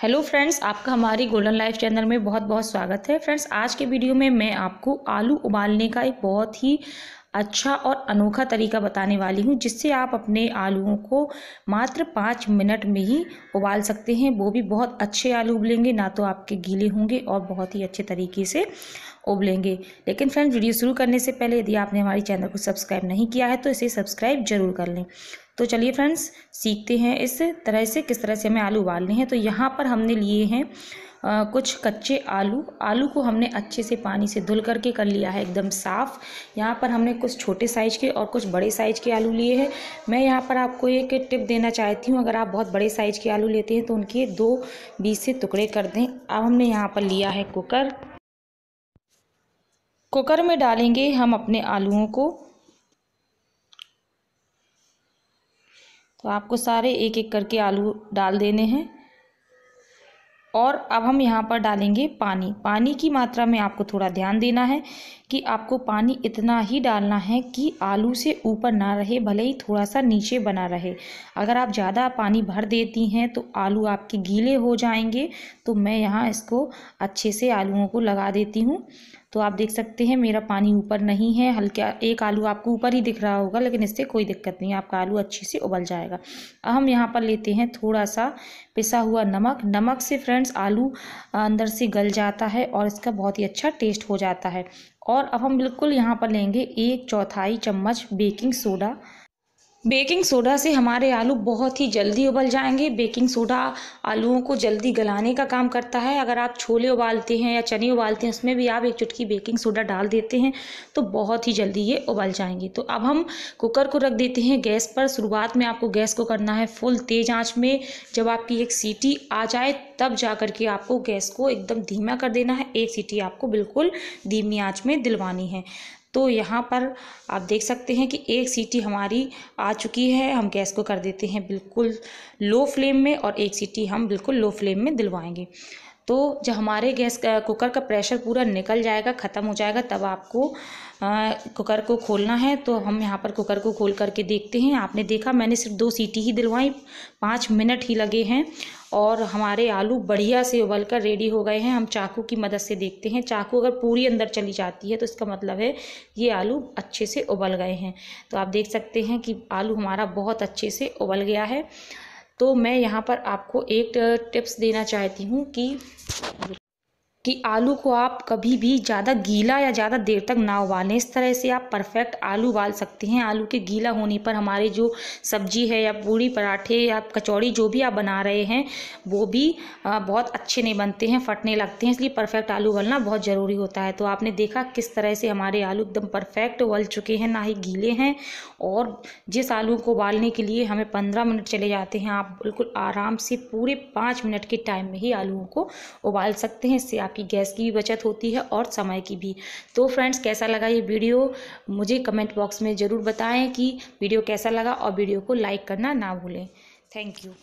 hello friends आपका हमारी golden life channel में बहुत बहुत स्वागत है फ्रेंड्स आज के वीडियो में मैं आपको आलू उबालने का एक बहुत ही अच्छा और अनोखा तरीका बताने वाली हूँ जिससे आप अपने आलूओं को मात्र पाँच मिनट में ही उबाल सकते हैं वो भी बहुत अच्छे आलू उबलेंगे ना तो आपके गीले होंगे और बहुत ही अच्छे तरीके से उबलेंगे लेकिन फ्रेंड वीडियो शुरू करने से पहले यदि आपने हमारे चैनल को सब्सक्राइब नहीं किया है तो इसे सब्सक्राइब ज़रूर कर लें तो चलिए फ्रेंड्स सीखते हैं इस तरह से किस तरह से हमें आलू उबालने हैं तो यहाँ पर हमने लिए हैं आ, कुछ कच्चे आलू आलू को हमने अच्छे से पानी से धुल करके कर लिया है एकदम साफ़ यहाँ पर हमने कुछ छोटे साइज़ के और कुछ बड़े साइज़ के आलू लिए हैं मैं यहाँ पर आपको एक टिप देना चाहती हूँ अगर आप बहुत बड़े साइज़ के आलू लेते हैं तो उनके दो बीस से टुकड़े कर दें अब हमने यहाँ पर लिया है कुकर कुकर में डालेंगे हम अपने आलूओं को तो आपको सारे एक एक करके आलू डाल देने हैं और अब हम यहाँ पर डालेंगे पानी पानी की मात्रा में आपको थोड़ा ध्यान देना है कि आपको पानी इतना ही डालना है कि आलू से ऊपर ना रहे भले ही थोड़ा सा नीचे बना रहे अगर आप ज़्यादा पानी भर देती हैं तो आलू आपके गीले हो जाएंगे तो मैं यहाँ इसको अच्छे से आलूओं को लगा देती हूँ तो आप देख सकते हैं मेरा पानी ऊपर नहीं है हल्का एक आलू आपको ऊपर ही दिख रहा होगा लेकिन इससे कोई दिक्कत नहीं आपका आलू अच्छे से उबल जाएगा अब हम यहाँ पर लेते हैं थोड़ा सा पिसा हुआ नमक नमक से फ्रेंड्स आलू अंदर से गल जाता है और इसका बहुत ही अच्छा टेस्ट हो जाता है और अब हम बिल्कुल यहाँ पर लेंगे एक चौथाई चम्मच बेकिंग सोडा बेकिंग सोडा से हमारे आलू बहुत ही जल्दी उबल जाएंगे बेकिंग सोडा आलूओं को जल्दी गलाने का काम करता है अगर आप छोले उबालते हैं या चने उबालते हैं उसमें भी आप एक चुटकी बेकिंग सोडा डाल देते हैं तो बहुत ही जल्दी ये उबल जाएंगे तो अब हम कुकर को रख देते हैं गैस पर शुरुआत में आपको गैस को करना है फुल तेज़ आँच में जब आपकी एक सीटी आ जाए तब जा कर के आपको गैस को एकदम धीमा कर देना है एक सीटी आपको बिल्कुल धीमी आंच में दिलवानी है तो यहाँ पर आप देख सकते हैं कि एक सीटी हमारी आ चुकी है हम गैस को कर देते हैं बिल्कुल लो फ्लेम में और एक सीटी हम बिल्कुल लो फ्लेम में दिलवाएंगे तो जब हमारे गैस कुकर का प्रेशर पूरा निकल जाएगा ख़त्म हो जाएगा तब आपको आ, कुकर को खोलना है तो हम यहाँ पर कुकर को खोल करके देखते हैं आपने देखा मैंने सिर्फ दो सीटी ही दिलवाई पाँच मिनट ही लगे हैं और हमारे आलू बढ़िया से उबल कर रेडी हो गए हैं हम चाकू की मदद से देखते हैं चाकू अगर पूरी अंदर चली जाती है तो इसका मतलब है ये आलू अच्छे से उबल गए हैं तो आप देख सकते हैं कि आलू हमारा बहुत अच्छे से उबल गया है तो मैं यहाँ पर आपको एक टिप्स देना चाहती हूँ कि कि आलू को आप कभी भी ज़्यादा गीला या ज़्यादा देर तक ना उबालें इस तरह से आप परफेक्ट आलू उबाल सकते हैं आलू के गीला होने पर हमारे जो सब्जी है या पूड़ी पराठे या कचौड़ी जो भी आप बना रहे हैं वो भी बहुत अच्छे नहीं बनते हैं फटने लगते हैं इसलिए परफेक्ट आलू उबलना बहुत ज़रूरी होता है तो आपने देखा किस तरह से हमारे आलू एकदम परफेक्ट उबल चुके हैं ना ही गीले हैं और जिस आलू को उबालने के लिए हमें पंद्रह मिनट चले जाते हैं आप बिल्कुल आराम से पूरे पाँच मिनट के टाइम में ही आलू को उबाल सकते हैं इससे आप आपकी गैस की भी बचत होती है और समय की भी तो फ्रेंड्स कैसा लगा ये वीडियो मुझे कमेंट बॉक्स में ज़रूर बताएं कि वीडियो कैसा लगा और वीडियो को लाइक करना ना भूलें थैंक यू